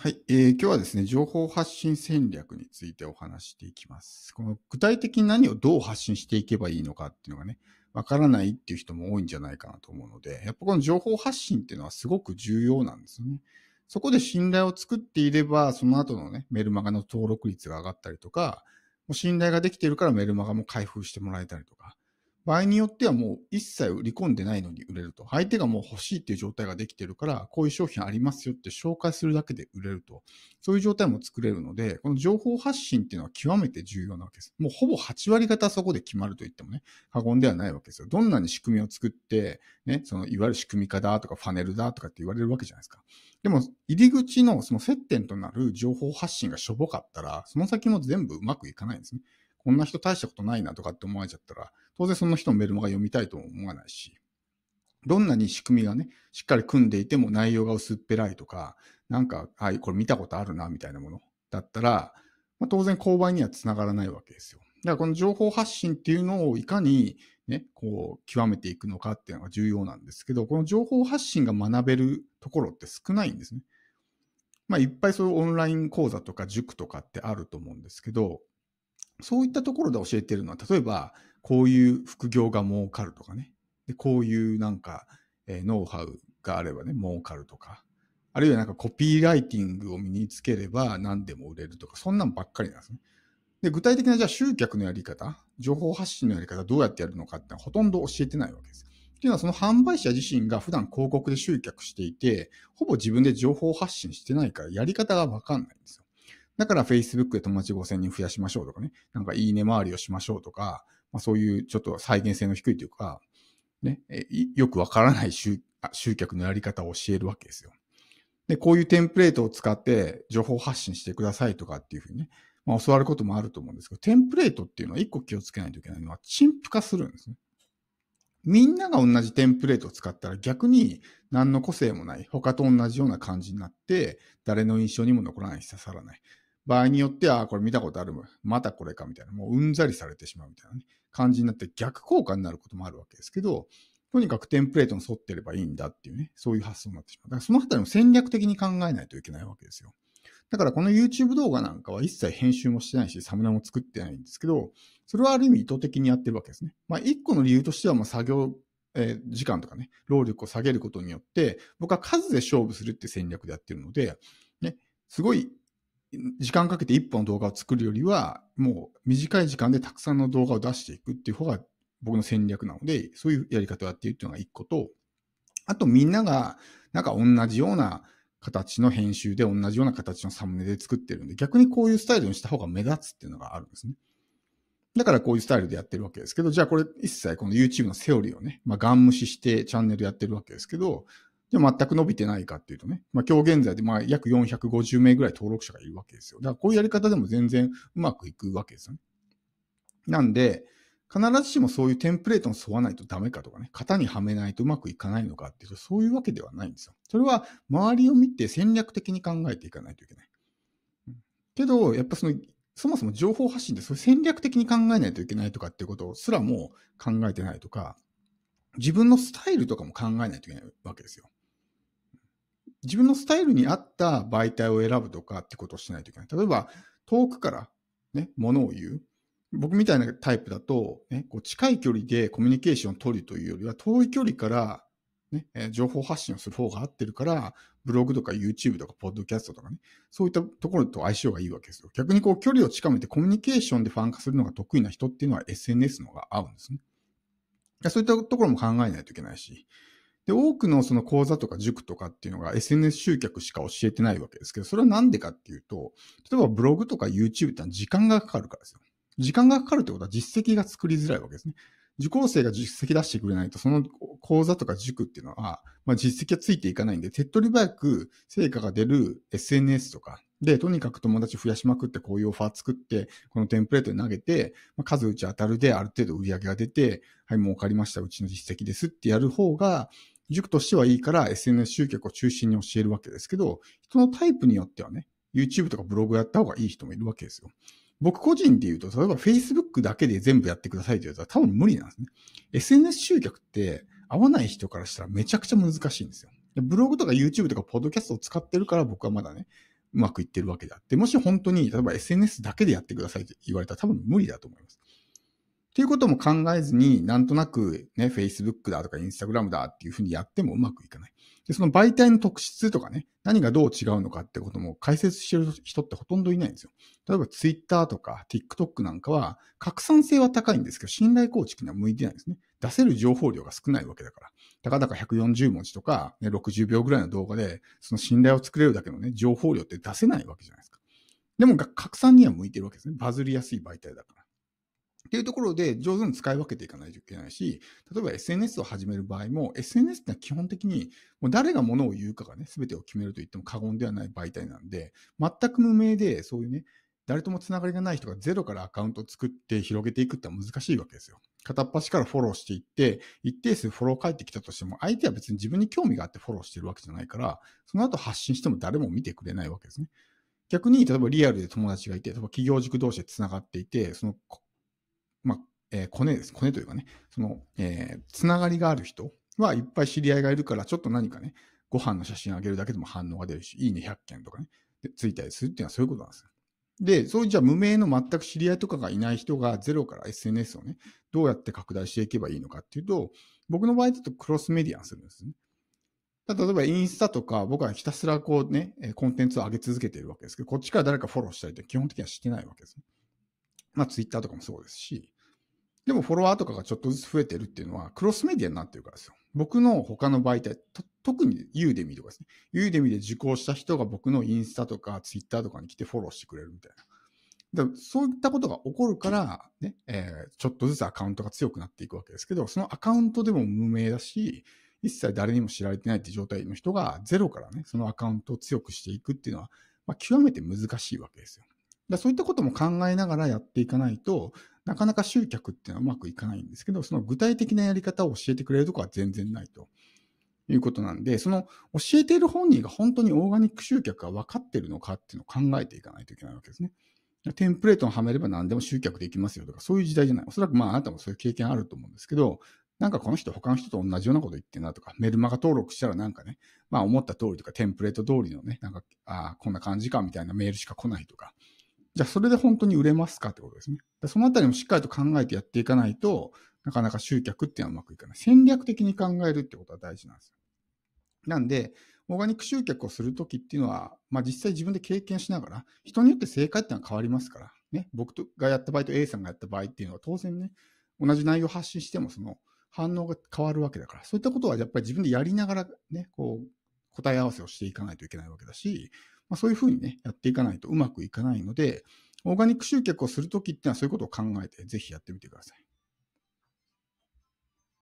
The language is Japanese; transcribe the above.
はい、えー、今日はですね、情報発信戦略についてお話していきます。この具体的に何をどう発信していけばいいのかっていうのがね、わからないっていう人も多いんじゃないかなと思うので、やっぱこの情報発信っていうのはすごく重要なんですよね。そこで信頼を作っていれば、その後のね、メルマガの登録率が上がったりとか、もう信頼ができているからメルマガも開封してもらえたりとか、場合によってはもう一切売り込んでないのに売れると。相手がもう欲しいっていう状態ができてるから、こういう商品ありますよって紹介するだけで売れると。そういう状態も作れるので、この情報発信っていうのは極めて重要なわけです。もうほぼ8割方そこで決まると言ってもね、過言ではないわけですよ。どんなに仕組みを作って、ね、そのいわゆる仕組み化だとかファネルだとかって言われるわけじゃないですか。でも、入り口のその接点となる情報発信がしょぼかったら、その先も全部うまくいかないんですね。こんな人大したことないなとかって思われちゃったら、当然その人のメルマガ読みたいとも思わないし、どんなに仕組みがね、しっかり組んでいても内容が薄っぺらいとか、なんか、はい、これ見たことあるな、みたいなものだったら、まあ、当然購買にはつながらないわけですよ。だからこの情報発信っていうのをいかにね、こう、極めていくのかっていうのが重要なんですけど、この情報発信が学べるところって少ないんですね。まあ、いっぱいそういうオンライン講座とか塾とかってあると思うんですけど、そういったところで教えてるのは、例えば、こういう副業が儲かるとかね。で、こういうなんか、えー、ノウハウがあればね、儲かるとか。あるいはなんかコピーライティングを身につければ何でも売れるとか、そんなんばっかりなんですね。で、具体的なじゃあ集客のやり方、情報発信のやり方、どうやってやるのかってほとんど教えてないわけです。っていうのはその販売者自身が普段広告で集客していて、ほぼ自分で情報発信してないからやり方がわかんないんですよ。だから Facebook で友達5000人増やしましょうとかね、なんかいいね回りをしましょうとか、まあ、そういうちょっと再現性の低いというか、ね、よくわからない集集客のやり方を教えるわけですよ。で、こういうテンプレートを使って情報発信してくださいとかっていうふうにね、まあ、教わることもあると思うんですけど、テンプレートっていうのは一個気をつけないといけないのは、陳腐化するんですね。みんなが同じテンプレートを使ったら逆に何の個性もない、他と同じような感じになって、誰の印象にも残らないし刺さらない。場合によっては、これ見たことある、もん。またこれかみたいな、もううんざりされてしまうみたいな、ね、感じになって逆効果になることもあるわけですけど、とにかくテンプレートに沿ってればいいんだっていうね、そういう発想になってしまう。だからそのあたりも戦略的に考えないといけないわけですよ。だからこの YouTube 動画なんかは一切編集もしてないし、サムネも作ってないんですけど、それはある意味意図的にやってるわけですね。まあ一個の理由としては、まあ作業、えー、時間とかね、労力を下げることによって、僕は数で勝負するって戦略でやってるので、ね、すごい時間かけて1本の動画を作るよりは、もう短い時間でたくさんの動画を出していくっていう方が僕の戦略なので、そういうやり方をやっているっていうのが1個と、あとみんながなんか同じような形の編集で同じような形のサムネで作ってるんで、逆にこういうスタイルにした方が目立つっていうのがあるんですね。だからこういうスタイルでやってるわけですけど、じゃあこれ一切この YouTube のセオリーをね、まあガン無視してチャンネルやってるわけですけど、で、全く伸びてないかっていうとね、まあ、今日現在でまあ約450名ぐらい登録者がいるわけですよ。だからこういうやり方でも全然うまくいくわけですよね。なんで、必ずしもそういうテンプレートに沿わないとダメかとかね、型にはめないとうまくいかないのかっていうと、そういうわけではないんですよ。それは周りを見て戦略的に考えていかないといけない。けど、やっぱその、そもそも情報発信ってそれ戦略的に考えないといけないとかっていうことすらも考えてないとか、自分のスタイルとかも考えないといけないわけですよ。自分のスタイルに合った媒体を選ぶとかってことをしないといけない。例えば、遠くから、ね、ものを言う。僕みたいなタイプだと、ね、こう近い距離でコミュニケーションを取るというよりは、遠い距離から、ね、情報発信をする方が合ってるから、ブログとか YouTube とか、ポッドキャストとかね、そういったところと相性がいいわけですよ。逆にこう、距離を近めてコミュニケーションでファン化するのが得意な人っていうのは SNS の方が合うんですね。そういったところも考えないといけないし、で、多くのその講座とか塾とかっていうのが SNS 集客しか教えてないわけですけど、それはなんでかっていうと、例えばブログとか YouTube ってのは時間がかかるからですよ。時間がかかるってことは実績が作りづらいわけですね。受講生が実績出してくれないと、その講座とか塾っていうのは、まあ、実績はついていかないんで、手っ取り早く成果が出る SNS とか、で、とにかく友達増やしまくって、こういうオファー作って、このテンプレートに投げて、まあ、数打ち当たるで、ある程度売り上げが出て、はい、儲かりました、うちの実績ですってやる方が、塾としてはいいから SNS 集客を中心に教えるわけですけど、人のタイプによってはね、YouTube とかブログやった方がいい人もいるわけですよ。僕個人で言うと、例えば Facebook だけで全部やってくださいと言うと多分無理なんですね。SNS 集客って合わない人からしたらめちゃくちゃ難しいんですよ。ブログとか YouTube とか Podcast を使ってるから僕はまだね、うまくいってるわけであって、もし本当に例えば SNS だけでやってくださいと言われたら多分無理だと思います。っていうことも考えずに、なんとなくね、Facebook だとか Instagram だっていうふうにやってもうまくいかない。で、その媒体の特質とかね、何がどう違うのかってことも解説してる人ってほとんどいないんですよ。例えば Twitter とか TikTok なんかは、拡散性は高いんですけど、信頼構築には向いてないんですね。出せる情報量が少ないわけだから。たかだか140文字とか、ね、60秒ぐらいの動画で、その信頼を作れるだけのね、情報量って出せないわけじゃないですか。でも、拡散には向いてるわけですね。バズりやすい媒体だから。っていうところで上手に使い分けていかないといけないし、例えば SNS を始める場合も、SNS ってのは基本的にもう誰が物を言うかがね、全てを決めると言っても過言ではない媒体なんで、全く無名でそういうね、誰ともつながりがない人がゼロからアカウントを作って広げていくってのは難しいわけですよ。片っ端からフォローしていって、一定数フォロー返ってきたとしても、相手は別に自分に興味があってフォローしてるわけじゃないから、その後発信しても誰も見てくれないわけですね。逆に、例えばリアルで友達がいて、例えば企業塾同士で繋がっていて、そのまあ、えー、コネです。コネというかね、その、えー、つながりがある人はいっぱい知り合いがいるから、ちょっと何かね、ご飯の写真あげるだけでも反応が出るし、いいね100件とかね、でついたりするっていうのはそういうことなんですよ。で、そういうじゃあ無名の全く知り合いとかがいない人がゼロから SNS をね、どうやって拡大していけばいいのかっていうと、僕の場合だとクロスメディアにするんですね。例えばインスタとか僕はひたすらこうね、コンテンツを上げ続けているわけですけど、こっちから誰かフォローしたりって基本的にはしてないわけですね。まあ、ツイッターとかもそうですし、でもフォロワーとかがちょっとずつ増えてるっていうのは、クロスメディアになってるからですよ。僕の他の媒体、特にユーデミとかですね。ユーデミで受講した人が僕のインスタとかツイッターとかに来てフォローしてくれるみたいな。だそういったことが起こるからね、ねえー、ちょっとずつアカウントが強くなっていくわけですけど、そのアカウントでも無名だし、一切誰にも知られてないって状態の人がゼロからね、そのアカウントを強くしていくっていうのは、まあ、極めて難しいわけですよ。だそういったことも考えながらやっていかないと、なかなか集客っていうのはうまくいかないんですけど、その具体的なやり方を教えてくれるとこは全然ないということなんで、その教えている本人が本当にオーガニック集客が分かってるのかっていうのを考えていかないといけないわけですね。テンプレートをはめれば何でも集客できますよとか、そういう時代じゃない。おそらくまああなたもそういう経験あると思うんですけど、なんかこの人他の人と同じようなこと言ってんなとか、メルマガ登録したらなんかね、まあ思った通りとかテンプレート通りのね、なんか、ああ、こんな感じかみたいなメールしか来ないとか、じゃあそれで本当に売れますかってことですね。そのあたりもしっかりと考えてやっていかないと、なかなか集客っていうのはうまくいかない。戦略的に考えるってことは大事なんですよ。なんで、オーガニック集客をするときっていうのは、まあ、実際自分で経験しながら、人によって正解っていうのは変わりますから、ね、僕がやった場合と A さんがやった場合っていうのは当然ね、同じ内容を発信してもその反応が変わるわけだから、そういったことはやっぱり自分でやりながらね、こう、答え合わせをしていかないといけないわけだし、まあ、そういうふうにね、やっていかないとうまくいかないので、オーガニック集客をするときっていうのはそういうことを考えて、ぜひやってみてください。